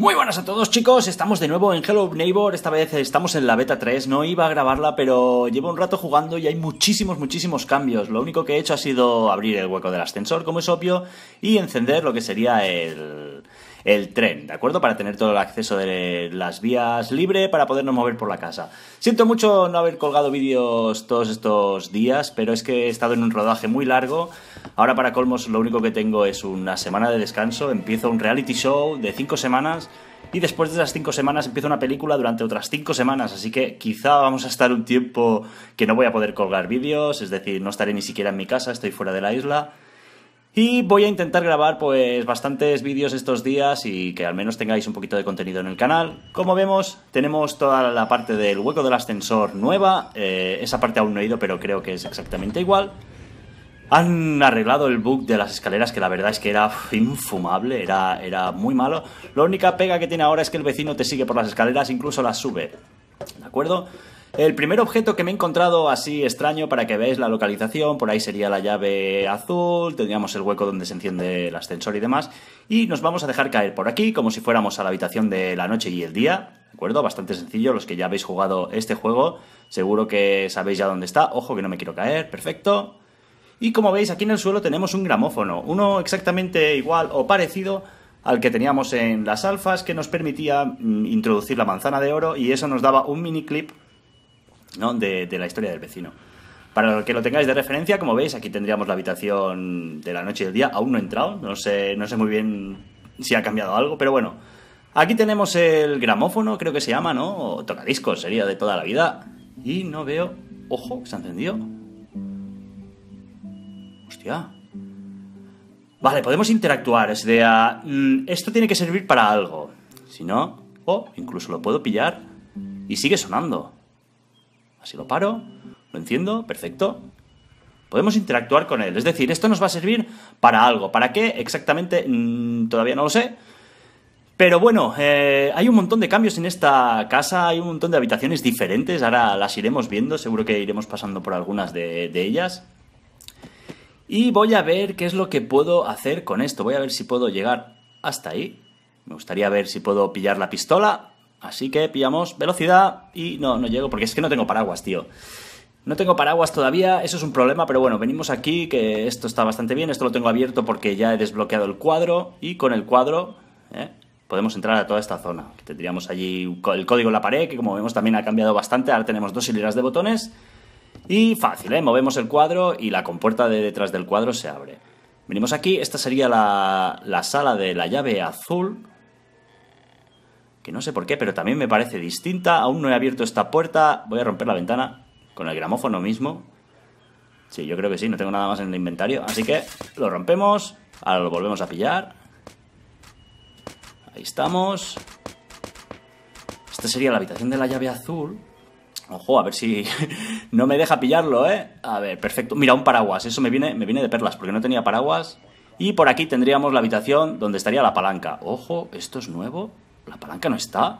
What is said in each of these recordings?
Muy buenas a todos chicos, estamos de nuevo en Hello Neighbor, esta vez estamos en la beta 3, no iba a grabarla pero llevo un rato jugando y hay muchísimos muchísimos cambios, lo único que he hecho ha sido abrir el hueco del ascensor como es obvio y encender lo que sería el, el tren, ¿de acuerdo? Para tener todo el acceso de las vías libre, para podernos mover por la casa. Siento mucho no haber colgado vídeos todos estos días, pero es que he estado en un rodaje muy largo. Ahora para colmos lo único que tengo es una semana de descanso, empiezo un reality show de 5 semanas. Y después de esas cinco semanas empiezo una película durante otras cinco semanas, así que quizá vamos a estar un tiempo que no voy a poder colgar vídeos, es decir, no estaré ni siquiera en mi casa, estoy fuera de la isla. Y voy a intentar grabar pues bastantes vídeos estos días y que al menos tengáis un poquito de contenido en el canal. Como vemos, tenemos toda la parte del hueco del ascensor nueva. Eh, esa parte aún no he ido, pero creo que es exactamente igual. Han arreglado el bug de las escaleras, que la verdad es que era infumable, era, era muy malo. La única pega que tiene ahora es que el vecino te sigue por las escaleras, incluso las sube. ¿De acuerdo? El primer objeto que me he encontrado así extraño para que veáis la localización, por ahí sería la llave azul, tendríamos el hueco donde se enciende el ascensor y demás, y nos vamos a dejar caer por aquí como si fuéramos a la habitación de la noche y el día, ¿de acuerdo? Bastante sencillo, los que ya habéis jugado este juego, seguro que sabéis ya dónde está, ojo que no me quiero caer, perfecto. Y como veis aquí en el suelo tenemos un gramófono, uno exactamente igual o parecido al que teníamos en las alfas que nos permitía mm, introducir la manzana de oro y eso nos daba un mini clip de, la historia del vecino. Para que lo tengáis de referencia, como veis, aquí tendríamos la habitación de la noche y del día. Aún no he entrado, no sé, no sé muy bien si ha cambiado algo, pero bueno. Aquí tenemos el gramófono, creo que se llama, ¿no? O tocadiscos, sería de toda la vida. Y no veo... Ojo, se ha encendido. Hostia. Vale, podemos interactuar. Es de... Mm, esto tiene que servir para algo. Si no... O oh, incluso lo puedo pillar. Y sigue sonando. Así lo paro, lo enciendo, perfecto. Podemos interactuar con él. Es decir, esto nos va a servir para algo. ¿Para qué? Exactamente mm, todavía no lo sé. Pero bueno, eh, hay un montón de cambios en esta casa, hay un montón de habitaciones diferentes, ahora las iremos viendo, seguro que iremos pasando por algunas de ellas. Y voy a ver qué es lo que puedo hacer con esto, voy a ver si puedo llegar hasta ahí. Me gustaría ver si puedo pillar la pistola, Así que pillamos velocidad y no, no llego porque es que no tengo paraguas, tío. No tengo paraguas todavía, eso es un problema, pero bueno, venimos aquí, que esto está bastante bien, esto lo tengo abierto porque ya he desbloqueado el cuadro y con el cuadro ¿eh? podemos entrar a toda esta zona. Tendríamos allí el código en la pared, que como vemos también ha cambiado bastante, ahora tenemos dos hileras de botones y fácil, ¿eh? movemos el cuadro y la compuerta de detrás del cuadro se abre. Venimos aquí, esta sería la, la sala de la llave azul, que no sé por qué, pero también me parece distinta. Aún no he abierto esta puerta. Voy a romper la ventana con el gramófono mismo. Sí, yo creo que sí, no tengo nada más en el inventario. Así que lo rompemos. Ahora lo volvemos a pillar. Ahí estamos. Esta sería la habitación de la llave azul. Ojo, a ver si no me deja pillarlo, ¿eh? A ver, perfecto. Mira, un paraguas. Eso me viene, me viene de perlas, porque no tenía paraguas. Y por aquí tendríamos la habitación donde estaría la palanca. Ojo, esto es nuevo. La palanca no está.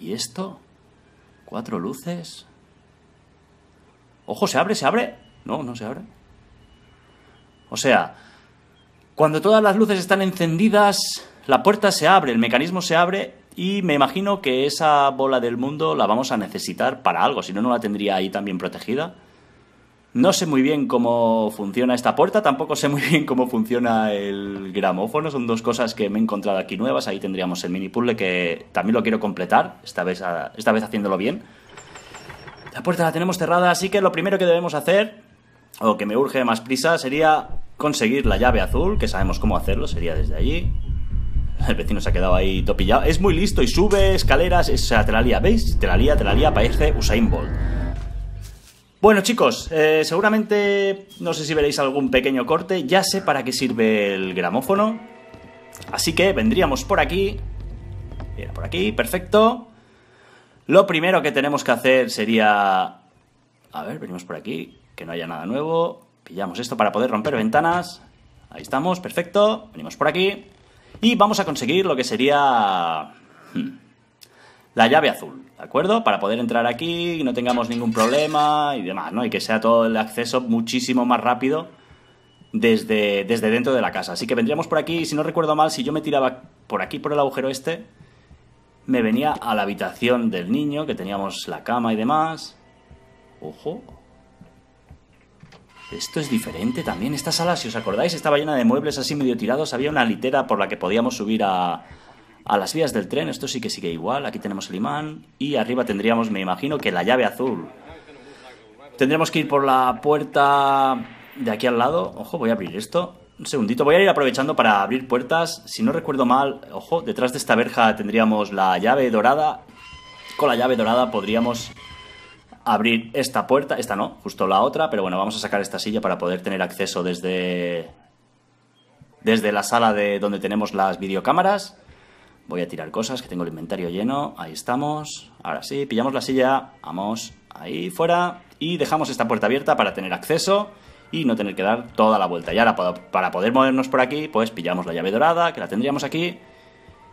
¿Y esto? ¿Cuatro luces? Ojo, se abre, se abre. No, no se abre. O sea, cuando todas las luces están encendidas, la puerta se abre, el mecanismo se abre y me imagino que esa bola del mundo la vamos a necesitar para algo, si no, no la tendría ahí también protegida. No sé muy bien cómo funciona esta puerta, tampoco sé muy bien cómo funciona el gramófono. Son dos cosas que me he encontrado aquí nuevas. Ahí tendríamos el mini puzzle que también lo quiero completar, esta vez, esta vez haciéndolo bien. La puerta la tenemos cerrada, así que lo primero que debemos hacer, o que me urge más prisa, sería conseguir la llave azul, que sabemos cómo hacerlo, sería desde allí. El vecino se ha quedado ahí topillado. Es muy listo y sube escaleras, es, o te la lía, ¿veis? Te la lía, te la lía, parece Usain Bolt. Bueno chicos, eh, seguramente no sé si veréis algún pequeño corte, ya sé para qué sirve el gramófono, así que vendríamos por aquí, por aquí, perfecto. Lo primero que tenemos que hacer sería... A ver, venimos por aquí, que no haya nada nuevo, pillamos esto para poder romper ventanas, ahí estamos, perfecto, venimos por aquí, y vamos a conseguir lo que sería... Hmm, la llave azul, ¿de acuerdo? Para poder entrar aquí y no tengamos ningún problema y demás, ¿no? Y que sea todo el acceso muchísimo más rápido desde, desde dentro de la casa. Así que vendríamos por aquí, si no recuerdo mal, si yo me tiraba por aquí, por el agujero este, me venía a la habitación del niño, que teníamos la cama y demás. Ojo. Esto es diferente también. Esta sala, si os acordáis, estaba llena de muebles así medio tirados. Había una litera por la que podíamos subir a, a las vías del tren, esto sí que sigue igual. Aquí tenemos el imán y arriba tendríamos, me imagino, que la llave azul. Tendremos que ir por la puerta de aquí al lado. Ojo, voy a abrir esto. Un segundito, voy a ir aprovechando para abrir puertas. Si no recuerdo mal, ojo, detrás de esta verja tendríamos la llave dorada. Con la llave dorada podríamos abrir esta puerta. Esta no, justo la otra. Pero bueno, vamos a sacar esta silla para poder tener acceso desde... Desde la sala de donde tenemos las videocámaras. Voy a tirar cosas, que tengo el inventario lleno. Ahí estamos. Ahora sí, pillamos la silla. Vamos, ahí fuera. Y dejamos esta puerta abierta para tener acceso y no tener que dar toda la vuelta. Y ahora para poder movernos por aquí, pues pillamos la llave dorada, que la tendríamos aquí.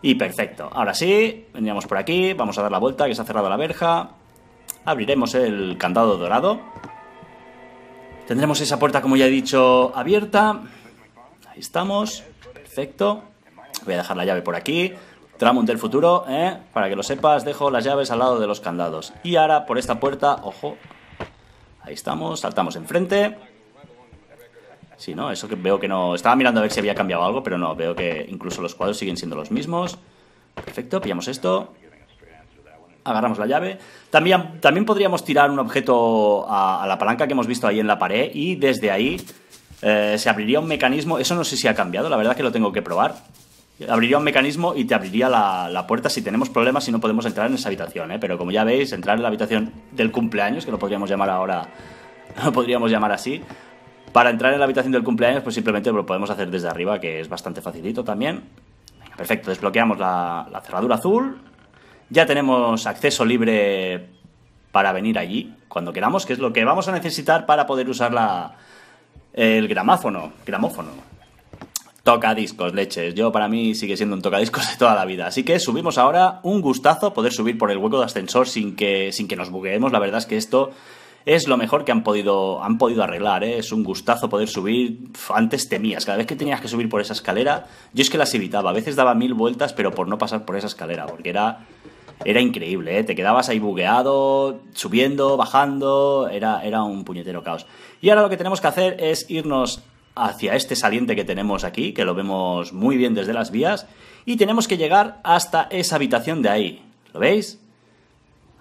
Y perfecto. Ahora sí, vendríamos por aquí, vamos a dar la vuelta, que se ha cerrado la verja. Abriremos el candado dorado. Tendremos esa puerta, como ya he dicho, abierta. Ahí estamos. Perfecto. Voy a dejar la llave por aquí. Tramont del futuro, ¿eh? Para que lo sepas, dejo las llaves al lado de los candados. Y ahora por esta puerta, ojo. Ahí estamos, saltamos enfrente. Sí, ¿no? Eso que veo que no... Estaba mirando a ver si había cambiado algo, pero no. Veo que incluso los cuadros siguen siendo los mismos. Perfecto, pillamos esto. Agarramos la llave. También, también podríamos tirar un objeto a, la palanca que hemos visto ahí en la pared y desde ahí eh, se abriría un mecanismo. Eso no sé si ha cambiado, la verdad que lo tengo que probar abriría un mecanismo y te abriría la, puerta si tenemos problemas y no podemos entrar en esa habitación, ¿eh? Pero como ya veis, entrar en la habitación del cumpleaños, que lo podríamos llamar ahora, lo podríamos llamar así, para entrar en la habitación del cumpleaños, pues simplemente lo podemos hacer desde arriba, que es bastante facilito también. Venga, perfecto, desbloqueamos la, la cerradura azul. Ya tenemos acceso libre para venir allí cuando queramos, que es lo que vamos a necesitar para poder usar la, el gramáfono, gramófono. Tocadiscos, leches. Yo para mí sigue siendo un tocadiscos de toda la vida. Así que subimos ahora. Un gustazo poder subir por el hueco de ascensor sin que, sin que nos bugueemos. La verdad es que esto es lo mejor que han podido, han podido arreglar. ¿eh? Es un gustazo poder subir. Antes temías, cada vez que tenías que subir por esa escalera, yo es que las evitaba. A veces daba mil vueltas, pero por no pasar por esa escalera, porque era, era increíble. ¿eh? Te quedabas ahí bugueado, subiendo, bajando. Era, era un puñetero caos. Y ahora lo que tenemos que hacer es irnos hacia este saliente que tenemos aquí, que lo vemos muy bien desde las vías, y tenemos que llegar hasta esa habitación de ahí. ¿Lo veis?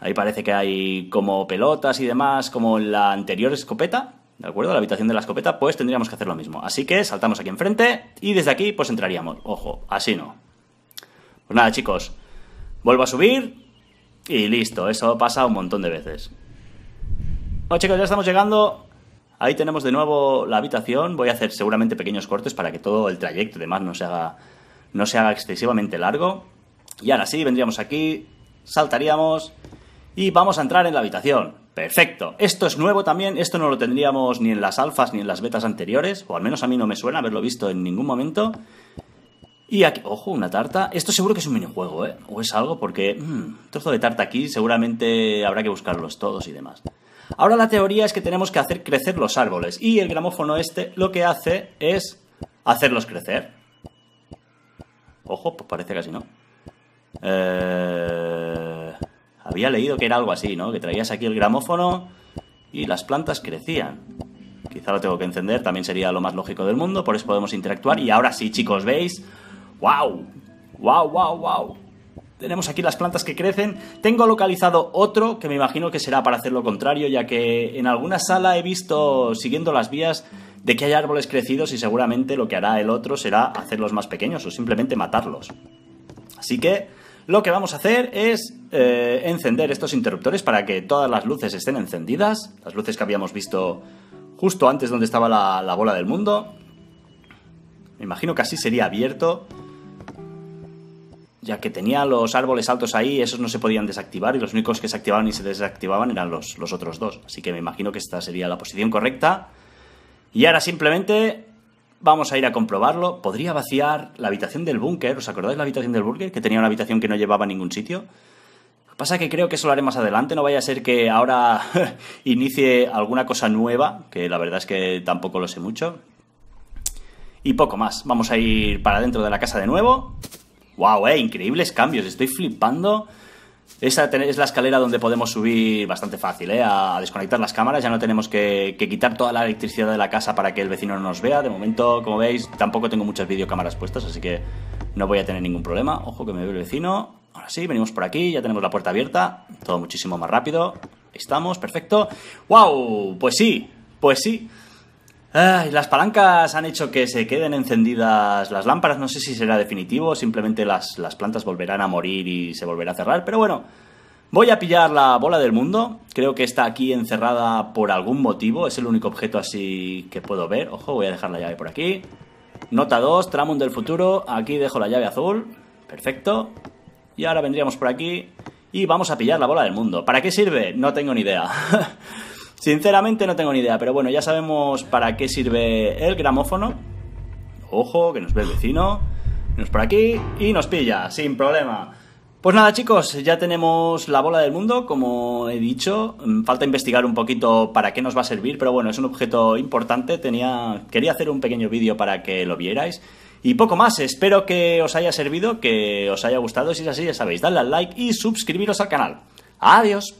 Ahí parece que hay como pelotas y demás, como en la anterior escopeta, ¿de acuerdo? La habitación de la escopeta, pues tendríamos que hacer lo mismo. Así que saltamos aquí enfrente y desde aquí pues entraríamos. Ojo, así no. Pues nada, chicos, vuelvo a subir y listo. Eso pasa un montón de veces. Bueno, chicos, ya estamos llegando Ahí tenemos de nuevo la habitación. Voy a hacer seguramente pequeños cortes para que todo el trayecto y demás no se haga, no se haga excesivamente largo. Y ahora sí, vendríamos aquí, saltaríamos y vamos a entrar en la habitación. Perfecto. Esto es nuevo también. Esto no lo tendríamos ni en las alfas ni en las betas anteriores. O al menos a mí no me suena haberlo visto en ningún momento. Y aquí, ojo, una tarta. Esto seguro que es un minijuego, ¿eh? O es algo porque... Mm, trozo de tarta aquí, seguramente habrá que buscarlos todos y demás. Ahora la teoría es que tenemos que hacer crecer los árboles y el gramófono este lo que hace es hacerlos crecer. Ojo, pues parece que así no. Eh, había leído que era algo así, ¿no? Que traías aquí el gramófono y las plantas crecían. Quizá lo tengo que encender, también sería lo más lógico del mundo, por eso podemos interactuar. Y ahora sí, chicos, ¿veis? ¡Wow! ¡Wow, wow, wow! tenemos aquí las plantas que crecen. Tengo localizado otro que me imagino que será para hacer lo contrario, ya que en alguna sala he visto, siguiendo las vías, de que hay árboles crecidos y seguramente lo que hará el otro será hacerlos más pequeños o simplemente matarlos. Así que lo que vamos a hacer es eh, encender estos interruptores para que todas las luces estén encendidas, las luces que habíamos visto justo antes donde estaba la bola del mundo. Me imagino que así sería abierto ya que tenía los árboles altos ahí, esos no se podían desactivar y los únicos que se activaban y se desactivaban eran los, los otros dos. Así que me imagino que esta sería la posición correcta. Y ahora simplemente vamos a ir a comprobarlo. Podría vaciar la habitación del búnker. ¿Os acordáis la habitación del búnker? Que tenía una habitación que no llevaba a ningún sitio. Pasa que creo que eso lo haré más adelante, no vaya a ser que ahora inicie alguna cosa nueva, que la verdad es que tampoco lo sé mucho. Y poco más, vamos a ir para dentro de la casa de nuevo. ¡Wow, eh! Increíbles cambios, estoy flipando. Esa es la escalera donde podemos subir bastante fácil, ¿eh? A desconectar las cámaras, ya no tenemos que, que, quitar toda la electricidad de la casa para que el vecino no nos vea. De momento, como veis, tampoco tengo muchas videocámaras puestas, así que no voy a tener ningún problema. Ojo que me ve el vecino. Ahora sí, venimos por aquí, ya tenemos la puerta abierta, todo muchísimo más rápido. Estamos, perfecto. ¡Wow! Pues sí, pues sí las palancas han hecho que se queden encendidas las lámparas. No sé si será definitivo, simplemente las, las plantas volverán a morir y se volverá a cerrar. Pero bueno, voy a pillar la bola del mundo. Creo que está aquí encerrada por algún motivo. Es el único objeto así que puedo ver. Ojo, voy a dejar la llave por aquí. Nota 2, tramo del futuro. Aquí dejo la llave azul. Perfecto. Y ahora vendríamos por aquí y vamos a pillar la bola del mundo. ¿Para qué sirve? No tengo ni idea. Sinceramente no tengo ni idea, pero bueno, ya sabemos para qué sirve el gramófono. Ojo, que nos ve el vecino. Nos por aquí y nos pilla, sin problema. Pues nada chicos, ya tenemos la bola del mundo, como he dicho, mm, falta investigar un poquito para qué nos va a servir, pero bueno, es un objeto importante, tenía quería hacer un pequeño vídeo para que lo vierais. Y poco más, espero que os haya servido, que os haya gustado, si es así ya sabéis, dadle al like y suscribiros al canal. Adiós.